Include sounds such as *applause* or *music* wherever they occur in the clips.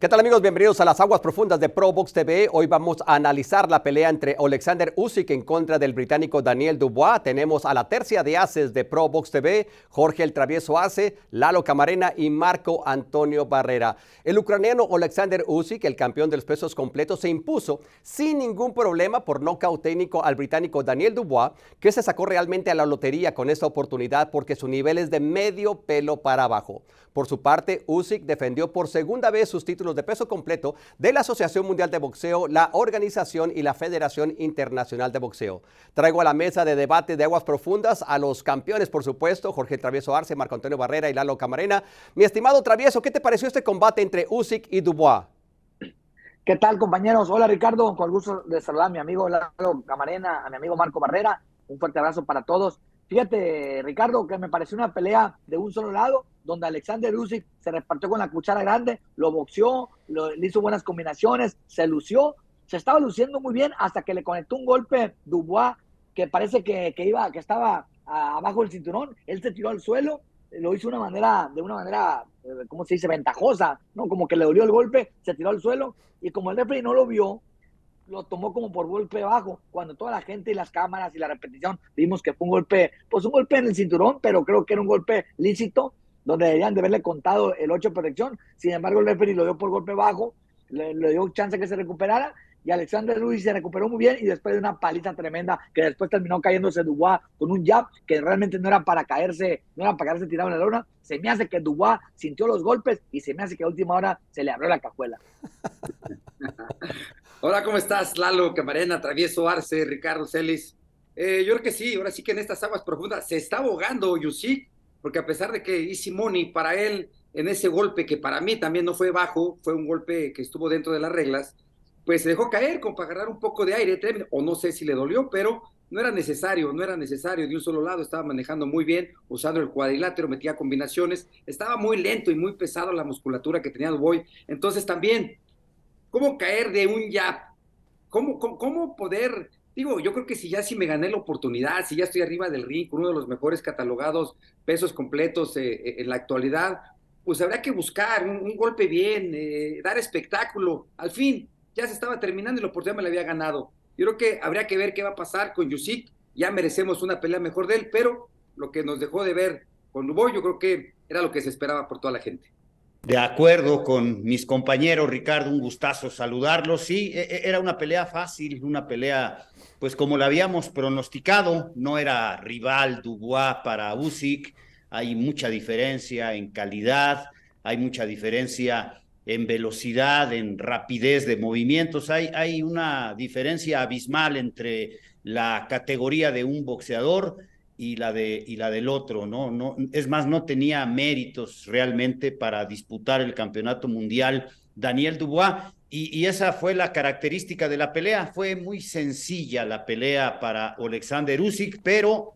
¿Qué tal amigos? Bienvenidos a las aguas profundas de ProBox TV. Hoy vamos a analizar la pelea entre Alexander Usyk en contra del británico Daniel Dubois. Tenemos a la tercia de aces de ProBox TV, Jorge el Travieso Ace, Lalo Camarena y Marco Antonio Barrera. El ucraniano Alexander Usyk, el campeón de los pesos completos, se impuso sin ningún problema por nocaut técnico al británico Daniel Dubois, que se sacó realmente a la lotería con esta oportunidad porque su nivel es de medio pelo para abajo. Por su parte, Usyk defendió por segunda vez sus títulos de peso completo de la Asociación Mundial de Boxeo, la organización y la Federación Internacional de Boxeo. Traigo a la mesa de debate de aguas profundas a los campeones, por supuesto, Jorge Travieso Arce, Marco Antonio Barrera y Lalo Camarena. Mi estimado Travieso, ¿qué te pareció este combate entre Usyk y Dubois? ¿Qué tal, compañeros? Hola, Ricardo. Con el gusto de saludar a mi amigo Lalo Camarena, a mi amigo Marco Barrera. Un fuerte abrazo para todos. Fíjate, Ricardo, que me pareció una pelea de un solo lado, donde Alexander Usyk se repartió con la cuchara grande, lo boxeó, lo, le hizo buenas combinaciones, se lució, se estaba luciendo muy bien hasta que le conectó un golpe Dubois que parece que, iba, que estaba abajo del cinturón, él se tiró al suelo, lo hizo de una manera, de una manera, eh, ¿cómo se dice? ventajosa, ¿no? Como que le dolió el golpe, se tiró al suelo, y como el referee no lo vio, lo tomó como por golpe bajo, cuando toda la gente y las cámaras y la repetición vimos que fue un golpe, pues un golpe en el cinturón, pero creo que era un golpe lícito, donde deberían de haberle contado el 8 de protección. Sin embargo, el referee lo dio por golpe bajo, le, dio chance que se recuperara y Alexander Ruiz se recuperó muy bien y después de una paliza tremenda que después terminó cayéndose Dubois con un jab que realmente no era para caerse, no era para caerse tirado en la lona. Se me hace que Dubois sintió los golpes y se me hace que a última hora se le abrió la cajuela. *laughs* Hola, ¿cómo estás? Lalo Camarena, Travieso Arce, Ricardo Celis. Eh, yo creo que sí, ahora sí que en estas aguas profundas se está ahogando Yusik, porque a pesar de que y Money para él, en ese golpe que para mí también no fue bajo, fue un golpe que estuvo dentro de las reglas, pues se dejó caer con para agarrar un poco de aire, o no sé si le dolió, pero no era necesario, no era necesario. De un solo lado estaba manejando muy bien, usando el cuadrilátero, metía combinaciones, estaba muy lento y muy pesado la musculatura que tenía Duboy, Entonces también cómo caer de un ya, cómo, cómo, poder Digo, yo creo que si ya si me gané la oportunidad, si ya estoy arriba del ring, con uno de los mejores catalogados pesos completos eh, eh, en la actualidad, pues habría que buscar un, golpe bien, eh, dar espectáculo. Al fin, ya se estaba terminando y la oportunidad me la había ganado. Yo creo que habría que ver qué va a pasar con Yusik. Ya merecemos una pelea mejor de él, pero lo que nos dejó de ver con Luboy, yo creo que era lo que se esperaba por toda la gente. De acuerdo con mis compañeros, Ricardo, un gustazo saludarlos. Sí, e, e, era una pelea fácil, una pelea, pues como la habíamos pronosticado, no era rival Dubois para Usyk. Hay mucha diferencia en calidad, hay mucha diferencia en velocidad, en rapidez de movimientos. Hay, hay una diferencia abismal entre la categoría de un boxeador y la, de, y la del otro, ¿no? ¿no? Es más, no tenía méritos realmente para disputar el campeonato mundial Daniel Dubois. Y, esa fue la característica de la pelea. Fue muy sencilla la pelea para Alexander Usyk, pero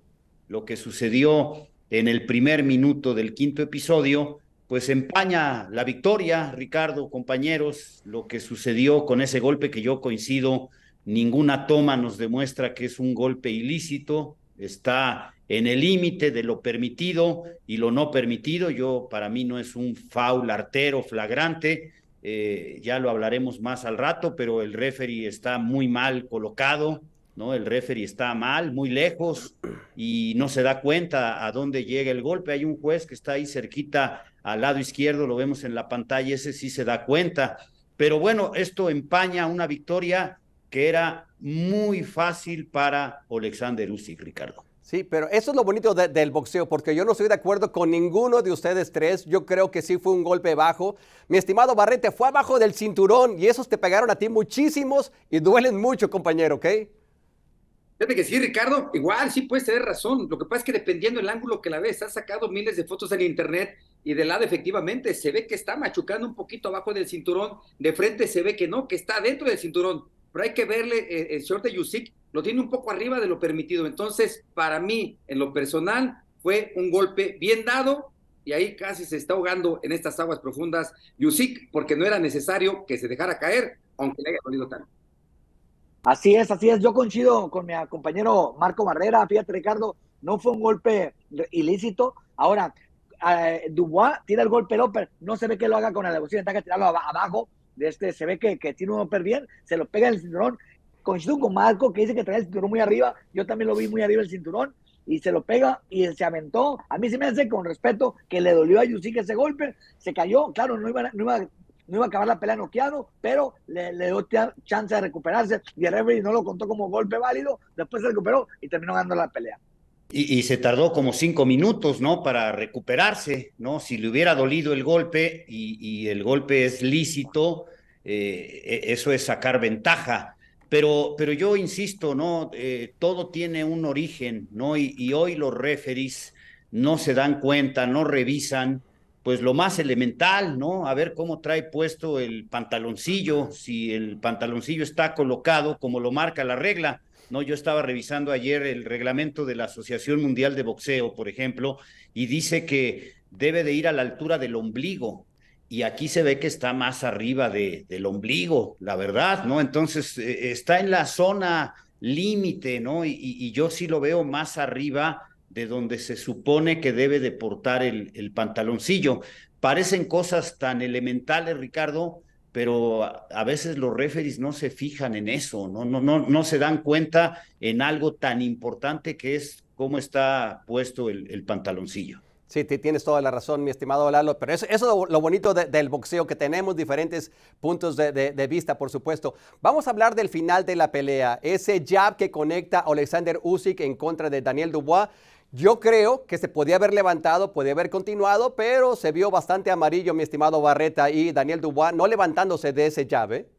lo que sucedió en el primer minuto del quinto episodio, pues empaña la victoria, Ricardo, compañeros, lo que sucedió con ese golpe que yo coincido, ninguna toma nos demuestra que es un golpe ilícito, está en el límite de lo permitido y lo no permitido. Yo, para mí, no es un foul artero flagrante. Eh, ya lo hablaremos más al rato, pero el referee está muy mal colocado, ¿no? El referee está mal, muy lejos y no se da cuenta a dónde llega el golpe. Hay un juez que está ahí cerquita al lado izquierdo, lo vemos en la pantalla, ese sí se da cuenta. Pero bueno, esto empaña una victoria que era muy fácil para Alexander y Ricardo. Sí, pero eso es lo bonito del boxeo, porque yo no estoy de acuerdo con ninguno de ustedes tres. Yo creo que sí fue un golpe bajo. Mi estimado Barrete, fue abajo del cinturón y esos te pegaron a ti muchísimos y duelen mucho, compañero, ¿ok? Fíjate que sí, Ricardo, igual sí puedes tener razón. Lo que pasa es que dependiendo del ángulo que la ves, has sacado miles de fotos en internet y de lado efectivamente se ve que está machucando un poquito abajo del cinturón. De frente se ve que no, que está dentro del cinturón pero hay que verle, eh, el short de Yusik lo tiene un poco arriba de lo permitido. Entonces, para mí, en lo personal, fue un golpe bien dado y ahí casi se está ahogando en estas aguas profundas Yusik, porque no era necesario que se dejara caer, aunque le haya dolido tanto. Así es, así es. Yo coincido con mi compañero Marco Barrera. Fíjate, Ricardo, no fue un golpe ilícito. Ahora, eh, Dubois tiene el golpe López. No se ve que lo haga con la devoción, está que tirarlo abajo de este, se ve que, tiene un upper bien, se lo pega en el cinturón. Coincido con Marco, que dice que trae el cinturón muy arriba. Yo también lo vi muy arriba el cinturón y se lo pega y se aventó. A mí se me hace con respeto que le dolió a Yusik ese golpe. Se cayó, claro, no iba, no iba, a acabar la pelea noqueado, pero le, le, dio chance de recuperarse y el referee no lo contó como golpe válido. Después se recuperó y terminó ganando la pelea y, se tardó como cinco minutos, ¿no? Para recuperarse, ¿no? Si le hubiera dolido el golpe y, el golpe es lícito, eh, e, eso es sacar ventaja. Pero, pero yo insisto, ¿no? Eh, todo tiene un origen, ¿no? Y, y, hoy los referees no se dan cuenta, no revisan, pues lo más elemental, ¿no? A ver cómo trae puesto el pantaloncillo, si el pantaloncillo está colocado como lo marca la regla ¿no? Yo estaba revisando ayer el reglamento de la Asociación Mundial de Boxeo, por ejemplo, y dice que debe de ir a la altura del ombligo. Y aquí se ve que está más arriba de, del ombligo, la verdad, ¿no? Entonces, e, está en la zona límite, ¿no? Y, yo sí lo veo más arriba de donde se supone que debe de portar el pantaloncillo. Parecen cosas tan elementales, Ricardo, pero a veces los referees no se fijan en eso, no, no, no, no se dan cuenta en algo tan importante que es cómo está puesto el, pantaloncillo. Sí, tienes toda la razón, mi estimado Lalo, pero eso, es lo bonito del boxeo, que tenemos diferentes puntos de, vista, por supuesto. Vamos a hablar del final de la pelea, ese jab que conecta Alexander Usyk en contra de Daniel Dubois. Yo creo que se podía haber levantado, podía haber continuado, pero se vio bastante amarillo mi estimado Barreta y Daniel Dubois no levantándose de ese llave.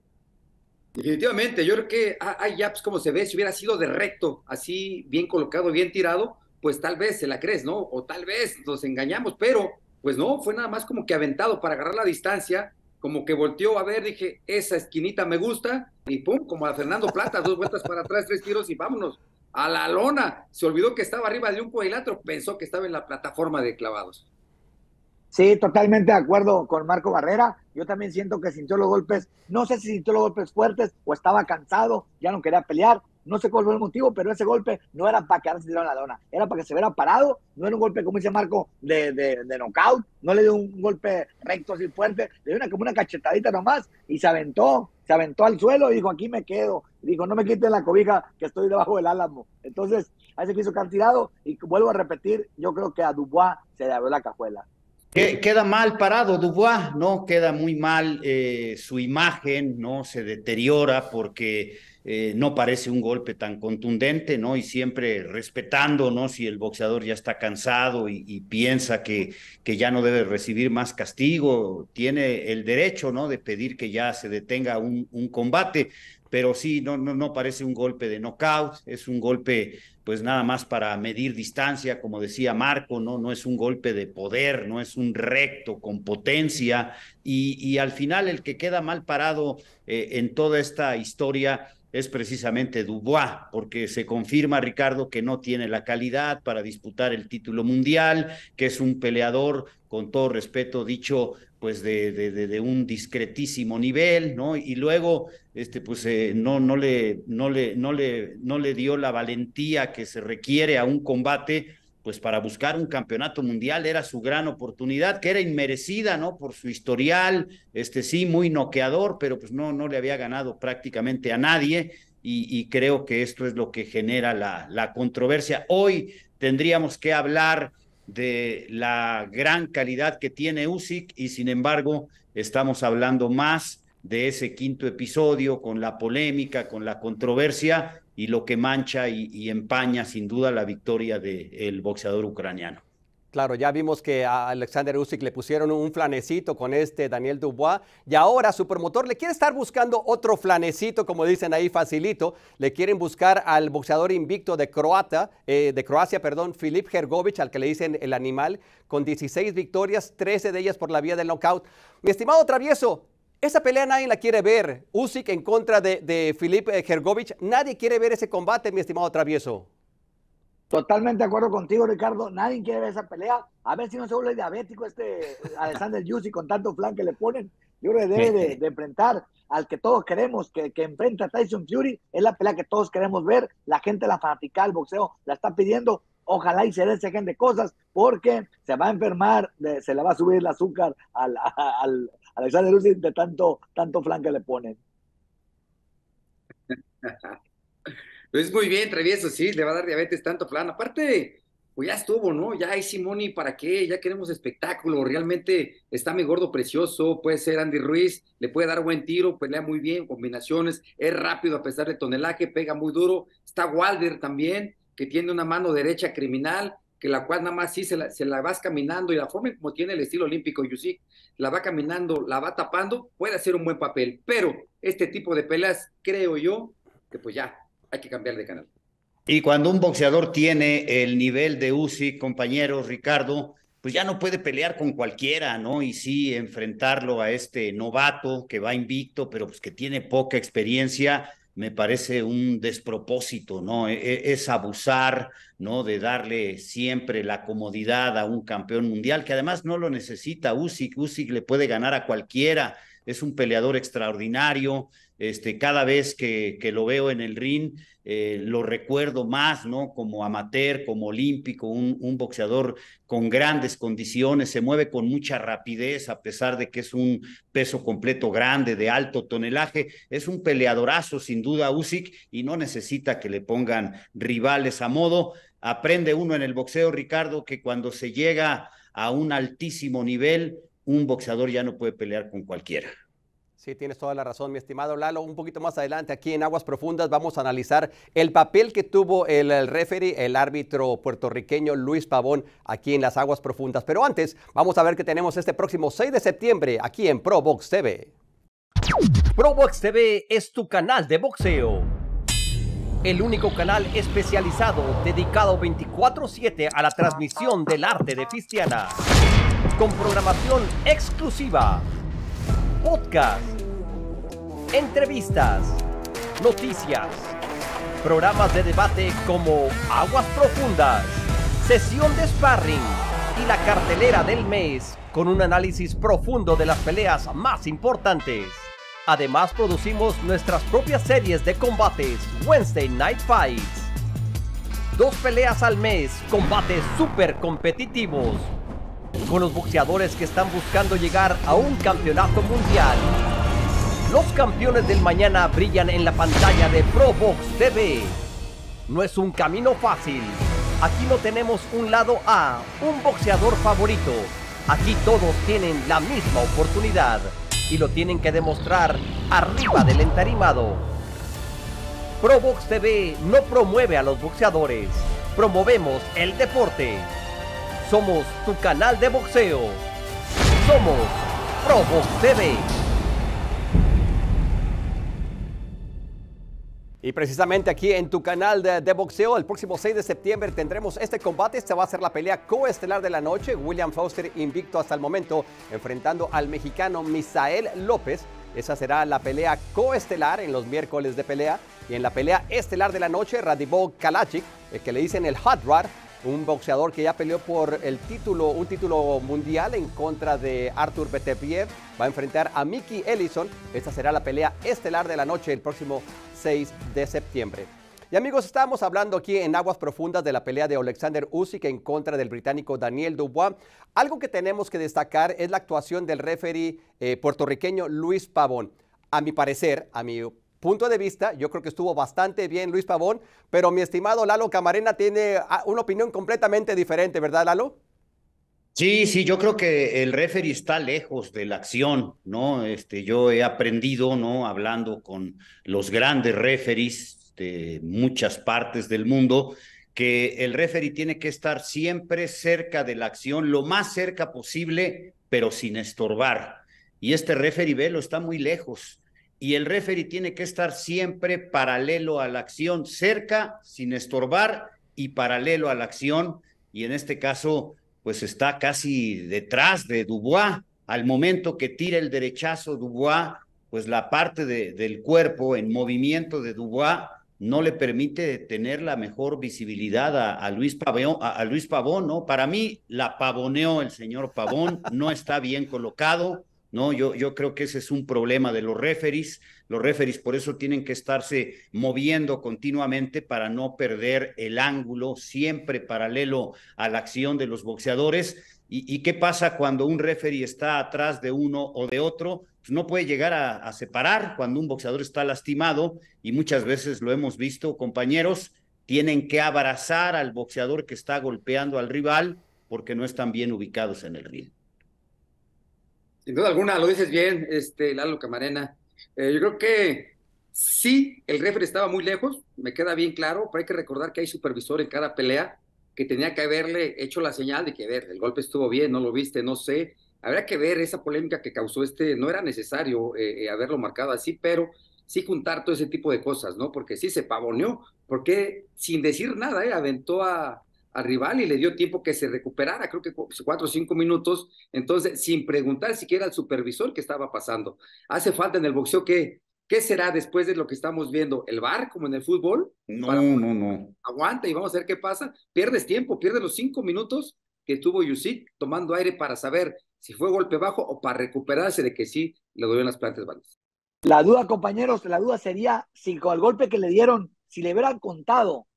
Definitivamente, yo creo que hay ah, ah, yaps pues, como se ve, si hubiera sido de recto, así bien colocado, bien tirado, pues tal vez se la crees, ¿no? O tal vez nos engañamos, pero pues no, fue nada más como que aventado para agarrar la distancia, como que volteó a ver, dije, esa esquinita me gusta, y pum, como a Fernando Plata, dos vueltas para atrás, tres tiros y vámonos a la lona. Se olvidó que estaba arriba de un cuadrilátero, pensó que estaba en la plataforma de clavados. Sí, totalmente de acuerdo con Marco Barrera. Yo también siento que sintió los golpes, no sé si sintió los golpes fuertes o estaba cansado, ya no quería pelear, no sé cuál fue el motivo, pero ese golpe no era para quedarse tirado en la lona, era para que se hubiera parado, no era un golpe, como dice Marco, de, de, knockout, no le dio un golpe recto así fuerte, le dio como una cachetadita nomás y se aventó, se aventó al suelo y dijo, aquí me quedo dijo, no me quiten la cobija que estoy debajo del álamo. Entonces, a ese quiso hizo tirado y vuelvo a repetir, yo creo que a Dubois se le abrió la cajuela. Queda mal parado Dubois, ¿no? Queda muy mal eh, su imagen, ¿no? Se deteriora porque eh, no parece un golpe tan contundente, ¿no? Y siempre respetando, ¿no? Si el boxeador ya está cansado y, piensa que, que, ya no debe recibir más castigo, tiene el derecho, ¿no? De pedir que ya se detenga un combate pero sí, no, no, parece un golpe de knockout, es un golpe pues nada más para medir distancia, como decía Marco, no, no es un golpe de poder, no es un recto con potencia, y, al final el que queda mal parado eh, en toda esta historia es precisamente Dubois, porque se confirma, Ricardo, que no tiene la calidad para disputar el título mundial, que es un peleador, con todo respeto, dicho pues de, de, un discretísimo nivel, ¿no? Y luego, este, pues eh, no, no, le, no, le, no le dio la valentía que se requiere a un combate pues para buscar un campeonato mundial era su gran oportunidad, que era inmerecida, ¿no? Por su historial, este sí, muy noqueador, pero pues no, no le había ganado prácticamente a nadie y, creo que esto es lo que genera la, la, controversia. Hoy tendríamos que hablar de la gran calidad que tiene Usyk y sin embargo estamos hablando más de ese quinto episodio con la polémica, con la controversia y lo que mancha y, empaña sin duda la victoria del boxeador ucraniano. Claro, ya vimos que a Alexander Usyk le pusieron un flanecito con este Daniel Dubois y ahora su promotor le quiere estar buscando otro flanecito, como dicen ahí facilito, le quieren buscar al boxeador invicto de Croata, eh, de Croacia, perdón, Filip Hergovic, al que le dicen el animal, con 16 victorias, 13 de ellas por la vía del knockout. Mi estimado Travieso, esa pelea nadie la quiere ver. Usyk en contra de, de Filip eh, Nadie quiere ver ese combate, mi estimado Travieso. Totalmente de acuerdo contigo, Ricardo. Nadie quiere ver esa pelea. A ver si no se vuelve diabético este Alexander Usyk con tanto flan que le ponen. Yo le debe de, enfrentar al que todos queremos que, que a Tyson Fury. Es la pelea que todos queremos ver. La gente, la fanática el boxeo, la está pidiendo. Ojalá y se den ese gen de cosas porque se va a enfermar, se le va a subir el azúcar al, Alexander Usyk de tanto, tanto flan que le ponen. es pues muy bien, travieso, sí, le va a dar diabetes tanto flan. Aparte, pues ya estuvo, ¿no? Ya hay Simoni, ¿para qué? Ya queremos espectáculo. Realmente está mi gordo precioso, puede ser Andy Ruiz, le puede dar buen tiro, pelea muy bien, combinaciones, es rápido a pesar de tonelaje, pega muy duro. Está Walder también, que tiene una mano derecha criminal que la cual nada más sí se la, vas caminando y la forma como tiene el estilo olímpico Yusik, la va caminando, la va tapando, puede hacer un buen papel, pero este tipo de peleas creo yo que pues ya hay que cambiar de canal. Y cuando un boxeador tiene el nivel de Uzi, compañero Ricardo, pues ya no puede pelear con cualquiera, ¿no? Y sí enfrentarlo a este novato que va invicto, pero pues que tiene poca experiencia me parece un despropósito, ¿no? E, e, es abusar, ¿no? De darle siempre la comodidad a un campeón mundial, que además no lo necesita Usyk, Usyk le puede ganar a cualquiera, es un peleador extraordinario, este, cada vez que, lo veo en el ring, eh, lo recuerdo más, ¿no? Como amateur, como olímpico, un, un, boxeador con grandes condiciones, se mueve con mucha rapidez, a pesar de que es un peso completo grande, de alto tonelaje. Es un peleadorazo, sin duda, Usyk, y no necesita que le pongan rivales a modo. Aprende uno en el boxeo, Ricardo, que cuando se llega a un altísimo nivel, un boxeador ya no puede pelear con cualquiera. Sí, tienes toda la razón, mi estimado Lalo. Un poquito más adelante, aquí en Aguas Profundas, vamos a analizar el papel que tuvo el, referee, el árbitro puertorriqueño Luis Pavón, aquí en las Aguas Profundas. Pero antes, vamos a ver qué tenemos este próximo 6 de septiembre, aquí en ProBox TV. ProBox TV es tu canal de boxeo. El único canal especializado dedicado 24-7 a la transmisión del arte de Cristiana. Con programación exclusiva. Podcast entrevistas, noticias, programas de debate como Aguas Profundas, sesión de sparring y la cartelera del mes con un análisis profundo de las peleas más importantes. Además producimos nuestras propias series de combates Wednesday Night Fights. Dos peleas al mes, combates super competitivos. Con los boxeadores que están buscando llegar a un campeonato mundial. Los campeones del mañana brillan en la pantalla de ProBox TV. No es un camino fácil. Aquí no tenemos un lado A, un boxeador favorito. Aquí todos tienen la misma oportunidad y lo tienen que demostrar arriba del entarimado. ProBox TV no promueve a los boxeadores, promovemos el deporte. Somos tu canal de boxeo. Somos ProBox TV. Y precisamente aquí en tu canal de, boxeo, el próximo 6 de septiembre tendremos este combate. Esta va a ser la pelea coestelar de la noche. William Foster invicto hasta el momento, enfrentando al mexicano Misael López. Esa será la pelea coestelar en los miércoles de pelea. Y en la pelea estelar de la noche, Radibó Kalachik, el que le dicen el Hot Rod, un boxeador que ya peleó por el título, un título mundial en contra de Arthur Betepiev. Va a enfrentar a Mickey Ellison. Esta será la pelea estelar de la noche el próximo de septiembre. Y amigos, estábamos hablando aquí en aguas profundas de la pelea de Alexander Usyk en contra del británico Daniel Dubois. Algo que tenemos que destacar es la actuación del referee eh, puertorriqueño Luis Pavón. A mi parecer, a mi punto de vista, yo creo que estuvo bastante bien Luis Pavón, pero mi estimado Lalo Camarena tiene ah, una opinión completamente diferente, ¿verdad, Lalo? Sí, sí, yo creo que el referee está lejos de la acción, ¿no? Este, yo he aprendido, ¿no? Hablando con los grandes referees de muchas partes del mundo, que el referee tiene que estar siempre cerca de la acción, lo más cerca posible, pero sin estorbar. Y este referee velo está muy lejos. Y el referee tiene que estar siempre paralelo a la acción, cerca, sin estorbar y paralelo a la acción. Y en este caso, pues está casi detrás de Dubois. Al momento que tira el derechazo Dubois, pues la parte de, del cuerpo en movimiento de Dubois no le permite tener la mejor visibilidad a, Luis, Pavón, a, Luis Pavón, ¿no? Para mí la pavoneó el señor Pavón, no está bien colocado ¿no? Yo, yo creo que ese es un problema de los referees. Los referees por eso tienen que estarse moviendo continuamente para no perder el ángulo siempre paralelo a la acción de los boxeadores. ¿Y, qué pasa cuando un referee está atrás de uno o de otro? Pues no puede llegar a, a separar cuando un boxeador está lastimado y muchas veces lo hemos visto, compañeros, tienen que abrazar al boxeador que está golpeando al rival porque no están bien ubicados en el ring. Sin duda alguna, lo dices bien, este, Lalo Camarena. Eh, yo creo que sí, el referee estaba muy lejos, me queda bien claro, pero hay que recordar que hay supervisor en cada pelea que tenía que haberle hecho la señal de que, a ver, el golpe estuvo bien, no lo viste, no sé. habría que ver esa polémica que causó este, no era necesario eh, eh, haberlo marcado así, pero sí juntar todo ese tipo de cosas, ¿no? Porque sí se pavoneó, porque sin decir nada, aventó a, al rival y le dio tiempo que se recuperara, creo que cuatro o cinco minutos, entonces sin preguntar siquiera al supervisor qué estaba pasando. Hace falta en el boxeo que, ¿qué será después de lo que estamos viendo? ¿El bar como en el fútbol? No, no, no. Aguanta y vamos a ver qué pasa. Pierdes tiempo, pierdes los cinco minutos que tuvo Yusik tomando aire para saber si fue golpe bajo o para recuperarse de que sí le dieron las plantas balas. La duda, compañeros, la duda sería si con el golpe que le dieron, si le hubieran contado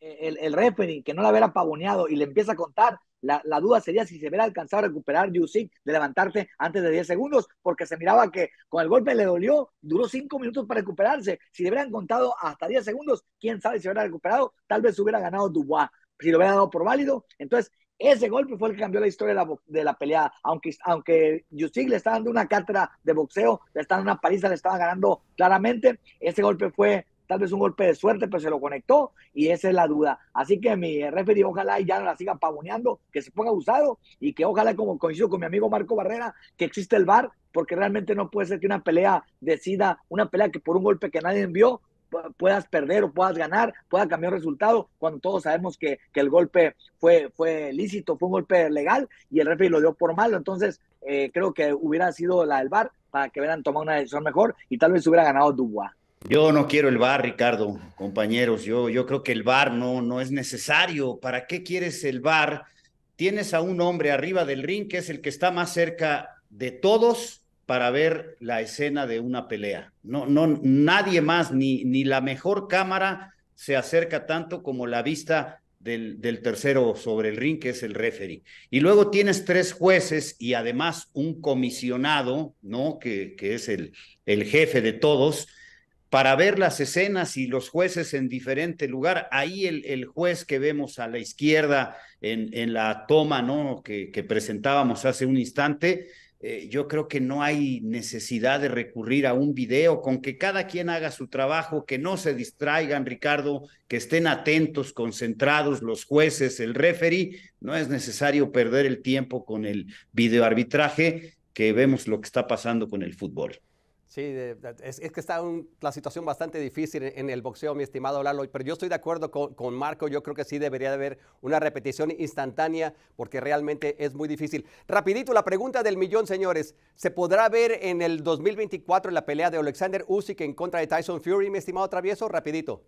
el, referee, que no la hubiera pavoneado y le empieza a contar, la, duda sería si se hubiera alcanzado a recuperar Yusik de levantarse antes de 10 segundos, porque se miraba que con el golpe le dolió, duró 5 minutos para recuperarse. Si le hubieran contado hasta 10 segundos, quién sabe si hubiera recuperado, tal vez hubiera ganado Dubois, si lo hubiera dado por válido. Entonces, ese golpe fue el que cambió la historia de la, pelea. Aunque, aunque le estaba dando una cátedra de boxeo, le estaba dando una paliza, le estaba ganando claramente, ese golpe fue tal vez un golpe de suerte, pero se lo conectó y esa es la duda. Así que mi referee, ojalá ya no la siga pavoneando, que se ponga usado y que ojalá, como coincido con mi amigo Marco Barrera, que existe el VAR, porque realmente no puede ser que una pelea decida, una pelea que por un golpe que nadie envió puedas perder o puedas ganar, pueda cambiar el resultado, cuando todos sabemos que, el golpe fue, fue lícito, fue un golpe legal y el referee lo dio por malo. Entonces, eh, creo que hubiera sido la del VAR para que hubieran tomado una decisión mejor y tal vez hubiera ganado Dubois. Yo no quiero el bar, Ricardo, compañeros. Yo, yo creo que el bar no, no es necesario. ¿Para qué quieres el bar? Tienes a un hombre arriba del ring que es el que está más cerca de todos para ver la escena de una pelea. No, no, nadie más, ni, ni la mejor cámara se acerca tanto como la vista del, del tercero sobre el ring, que es el referee. Y luego tienes tres jueces y además un comisionado, ¿no? Que, que es el, el jefe de todos para ver las escenas y los jueces en diferente lugar. Ahí el, juez que vemos a la izquierda en, la toma ¿no? que, presentábamos hace un instante, eh, yo creo que no hay necesidad de recurrir a un video, con que cada quien haga su trabajo, que no se distraigan, Ricardo, que estén atentos, concentrados los jueces, el referee, no es necesario perder el tiempo con el arbitraje, que vemos lo que está pasando con el fútbol. Sí, es, que está la situación bastante difícil en, el boxeo, mi estimado Lalo, pero yo estoy de acuerdo con, con, Marco, yo creo que sí debería de haber una repetición instantánea porque realmente es muy difícil. Rapidito, la pregunta del millón, señores, ¿se podrá ver en el 2024 la pelea de Alexander Usyk en contra de Tyson Fury, mi estimado Travieso? Rapidito.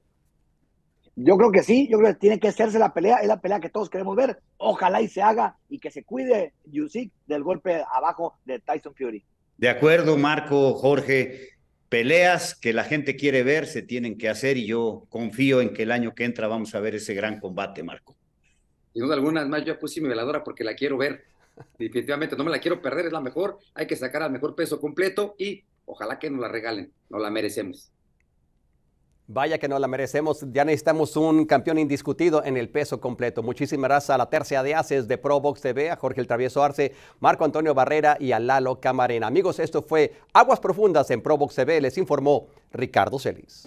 Yo creo que sí, yo creo que tiene que hacerse la pelea, es la pelea que todos queremos ver. Ojalá y se haga y que se cuide Usyk del golpe abajo de Tyson Fury. De acuerdo, Marco, Jorge, peleas que la gente quiere ver se tienen que hacer y yo confío en que el año que entra vamos a ver ese gran combate, Marco. Sin duda alguna, más yo puse mi veladora porque la quiero ver. Definitivamente no me la quiero perder, es la mejor. Hay que sacar al mejor peso completo y ojalá que nos la regalen, nos la merecemos. Vaya que no la merecemos, ya necesitamos un campeón indiscutido en el peso completo. Muchísimas gracias a la tercera de ACES de ProBox TV, a Jorge el Travieso Arce, Marco Antonio Barrera y a Lalo Camarena. Amigos, esto fue Aguas Profundas en ProBox TV, les informó Ricardo Celis.